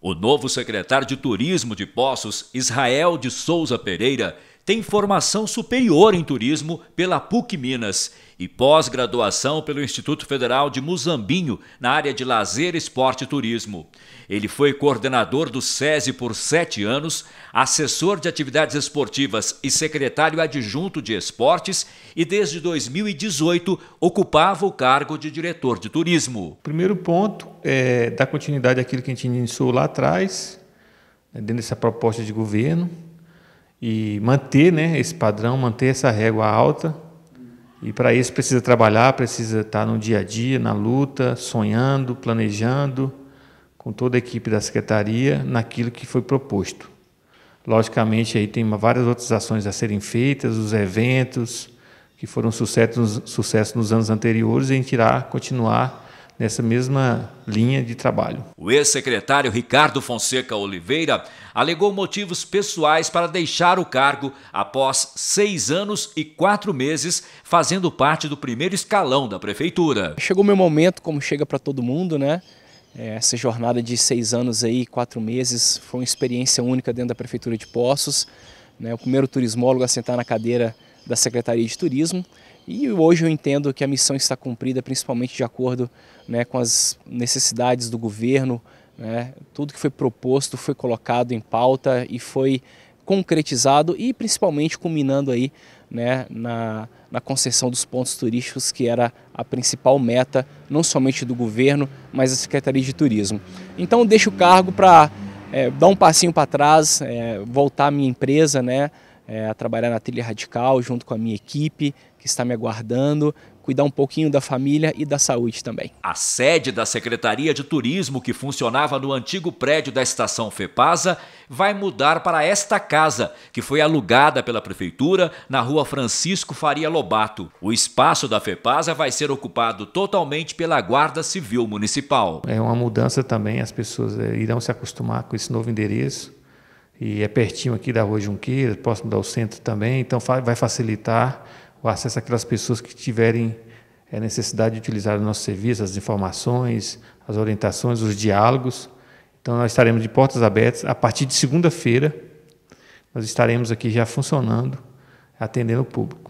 O novo secretário de Turismo de Poços, Israel de Souza Pereira, tem formação superior em turismo pela PUC Minas e pós-graduação pelo Instituto Federal de Muzambinho na área de lazer, esporte e turismo. Ele foi coordenador do SESI por sete anos, assessor de atividades esportivas e secretário adjunto de esportes e desde 2018 ocupava o cargo de diretor de turismo. Primeiro ponto é dar continuidade àquilo que a gente iniciou lá atrás, né, dentro dessa proposta de governo e manter né, esse padrão, manter essa régua alta. E para isso precisa trabalhar, precisa estar tá no dia a dia, na luta, sonhando, planejando, com toda a equipe da secretaria, naquilo que foi proposto. Logicamente, aí tem várias outras ações a serem feitas, os eventos que foram sucesso, sucesso nos anos anteriores, e gente irá continuar nessa mesma linha de trabalho. O ex-secretário Ricardo Fonseca Oliveira alegou motivos pessoais para deixar o cargo após seis anos e quatro meses fazendo parte do primeiro escalão da prefeitura. Chegou meu momento, como chega para todo mundo, né? É, essa jornada de seis anos aí, quatro meses, foi uma experiência única dentro da prefeitura de Poços. Né? O primeiro turismólogo a sentar na cadeira da Secretaria de Turismo e hoje eu entendo que a missão está cumprida, principalmente de acordo né, com as necessidades do governo. Né? Tudo que foi proposto foi colocado em pauta e foi concretizado e principalmente culminando aí né, na, na concessão dos pontos turísticos, que era a principal meta, não somente do governo, mas da Secretaria de Turismo. Então deixo o cargo para é, eh, dar um passinho para trás, é, voltar à minha empresa, né, é, a trabalhar na trilha radical junto com a minha equipe que está me aguardando, cuidar um pouquinho da família e da saúde também. A sede da Secretaria de Turismo, que funcionava no antigo prédio da estação Fepasa, vai mudar para esta casa, que foi alugada pela prefeitura na rua Francisco Faria Lobato. O espaço da Fepasa vai ser ocupado totalmente pela Guarda Civil Municipal. É uma mudança também, as pessoas eh, irão se acostumar com esse novo endereço e é pertinho aqui da Rua Junqueira, próximo ao centro também, então vai facilitar o acesso àquelas pessoas que tiverem é, necessidade de utilizar o nosso serviço, as informações, as orientações, os diálogos. Então nós estaremos de portas abertas a partir de segunda-feira. Nós estaremos aqui já funcionando, atendendo o público.